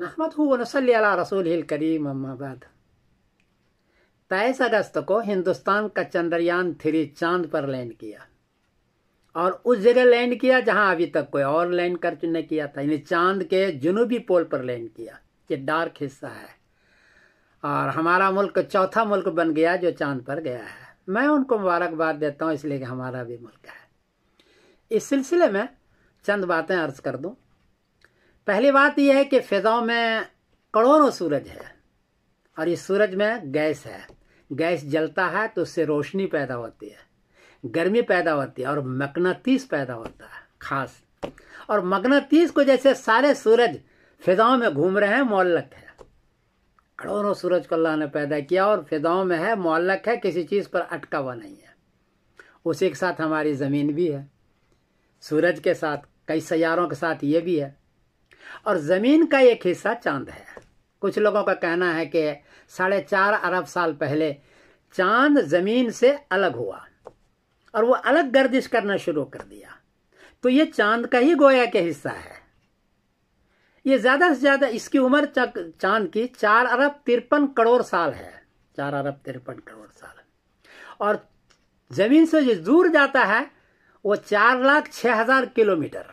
नहमद वनसली रसूल करीम अम्माबाद तेईस अगस्त को हिंदुस्तान का चंद्रयान थ्री चांद पर लैंड किया और उस जगह लैंड किया जहां अभी तक कोई और लैंड कर चुने किया था यानी चांद के जुनूबी पोल पर लैंड किया ये डार्क हिस्सा है और हमारा मुल्क चौथा मुल्क बन गया जो चांद पर गया है मैं उनको मुबारकबाद देता हूँ इसलिए कि हमारा भी मुल्क है इस सिलसिले में चंद बातें अर्ज कर दूँ पहली बात यह है कि फिजाओं में करोड़ों सूरज है और इस सूरज में गैस है गैस जलता है तो उससे रोशनी पैदा होती है गर्मी पैदा होती है और मकनतीस पैदा होता है खास और मकनतीस को जैसे सारे सूरज फिजाओं में घूम रहे हैं मोलक है करोड़ों सूरज को अल्लाह ने पैदा किया और फिजाओं में है मोलक है किसी चीज़ पर अटका हुआ नहीं है उसी के साथ हमारी ज़मीन भी है सूरज के साथ कई सैारों के साथ ये भी है और ज़मीन का एक हिस्सा चांद है कुछ लोगों का कहना है कि साढ़े चार अरब साल पहले चांद ज़मीन से अलग हुआ और वो अलग गर्दिश करना शुरू कर दिया तो ये चांद का ही गोया के हिस्सा है ये ज़्यादा से ज़्यादा इसकी उम्र चांद की चार अरब तिरपन करोड़ साल है चार अरब तिरपन करोड़ साल और ज़मीन से जो दूर जाता है वो चार लाख छः हज़ार किलोमीटर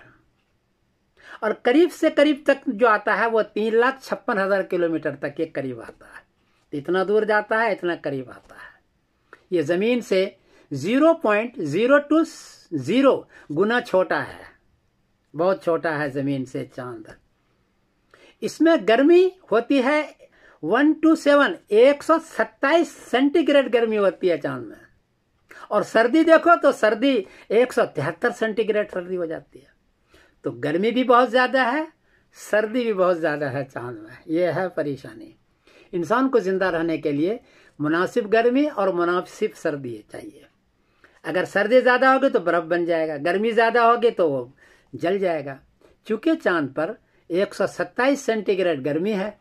और करीब से करीब तक जो आता है वो तीन लाख छप्पन हज़ार किलोमीटर तक के करीब आता है इतना दूर जाता है इतना करीब आता है ये ज़मीन से zero point zero two zero गुना छोटा है बहुत छोटा है ज़मीन से चांद इसमें गर्मी होती है वन टू सेवन एक सौ सत्ताईस सेंटीग्रेड गर्मी होती है चांद में और सर्दी देखो तो सर्दी एक सौ तिहत्तर सेंटीग्रेड सर्दी हो जाती है तो गर्मी भी बहुत ज़्यादा है सर्दी भी बहुत ज़्यादा है चांद में यह है परेशानी इंसान को ज़िंदा रहने के लिए मुनासिब गर्मी और मुनासिब सर्दी चाहिए अगर सर्दी ज़्यादा होगी तो बर्फ़ बन जाएगा गर्मी ज़्यादा होगी तो जल जाएगा चूंकि चांद पर 127 सेंटीग्रेड गर्मी है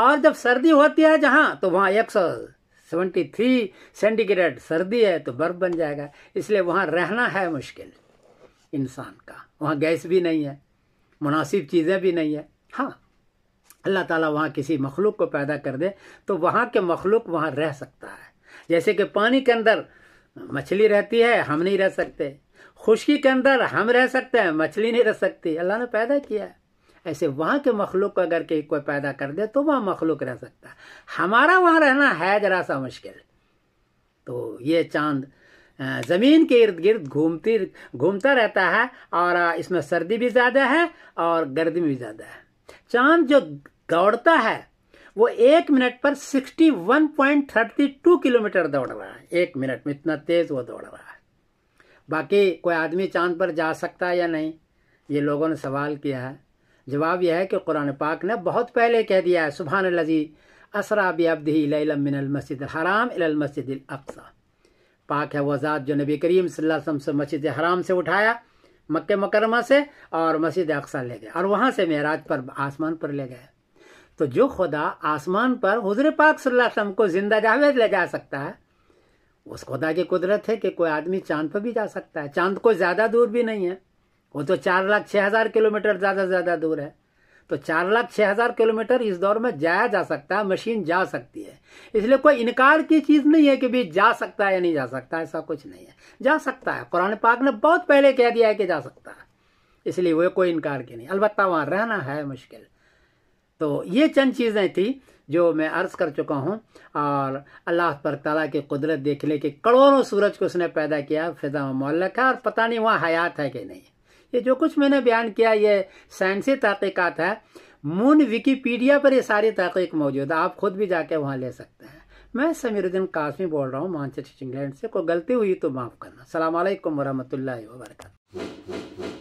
और जब सर्दी होती है जहाँ तो वहाँ 173 सेंटीग्रेड सर्दी है तो बर्फ़ बन जाएगा इसलिए वहाँ रहना है मुश्किल इंसान का वहाँ गैस भी नहीं है मुनासिब चीज़ें भी नहीं है हाँ अल्लाह ताला वहाँ किसी मखलूक को पैदा कर दे तो वहाँ के मखलूक वहाँ रह सकता है जैसे कि पानी के अंदर मछली रहती है हम नहीं रह सकते खुशकी के अंदर हम रह सकते हैं मछली नहीं रह सकती अल्लाह ने पैदा किया है ऐसे वहाँ के मखलूक को अगर कहीं कोई पैदा कर दे तो वहाँ मखलूक रह सकता है हमारा वहाँ रहना है जरा सा मुश्किल तो ये चांद ज़मीन के इर्द गिर्द घूमती घूमता रहता है और इसमें सर्दी भी ज़्यादा है और गर्मी भी ज़्यादा है चांद जो दौड़ता है वो एक मिनट पर 61.32 किलोमीटर दौड़ रहा है एक मिनट में इतना तेज़ वो दौड़ रहा है बाकी कोई आदमी चांद पर जा सकता है या नहीं ये लोगों ने सवाल किया है जवाब यह है कि कुरान पाक ने बहुत पहले कह दिया है सुबहान लजी असरा बब्दी मिनल मस्जिद हराम मस्जिद अक्सा पाक है वजात जो नबी करीम वसल्लम से मस्जिद हराम से उठाया मक्के मकरमा से और मस्जिद अक्सा ले गए और वहाँ से महराज पर आसमान पर ले गए तो जो खुदा आसमान पर हजर पाक वसल्लम को जिंदा जावेद ले जा सकता है उस खुदा की कुदरत है कि कोई आदमी चांद पर भी जा सकता है चांद कोई ज़्यादा दूर भी नहीं है वो तो चार लाख छः हज़ार किलोमीटर ज़्यादा से ज़्यादा दूर है तो चार लाख छः हज़ार किलोमीटर इस दौर में जाया जा सकता है मशीन जा सकती है इसलिए कोई इनकार की चीज नहीं है कि भी जा सकता है या नहीं जा सकता ऐसा कुछ नहीं है जा सकता है कुरान पाक ने बहुत पहले कह दिया है कि जा सकता है इसलिए वह कोई इनकार की नहीं अलबत् वहाँ रहना है मुश्किल तो ये चंद चीज़ें थी जो मैं अर्ज़ कर चुका हूँ और अल्लाह पर तला की कुदरत देख ले कि करोड़ों सूरज को उसने पैदा किया फिजा मौलक है और पता नहीं वहाँ हयात है कि नहीं ये जो कुछ मैंने बयान किया ये साइंसी तहकीकत है मून विकीपीडिया पर ये सारी तहकीक मौजूद है आप खुद भी जाके वहाँ ले सकते हैं मैं समीरुद्दीन कासमी बोल रहा हूँ मानचेस्टर इंग्लैंड से कोई गलती हुई तो माफ़ करना सलामकुम वरहमल वर्क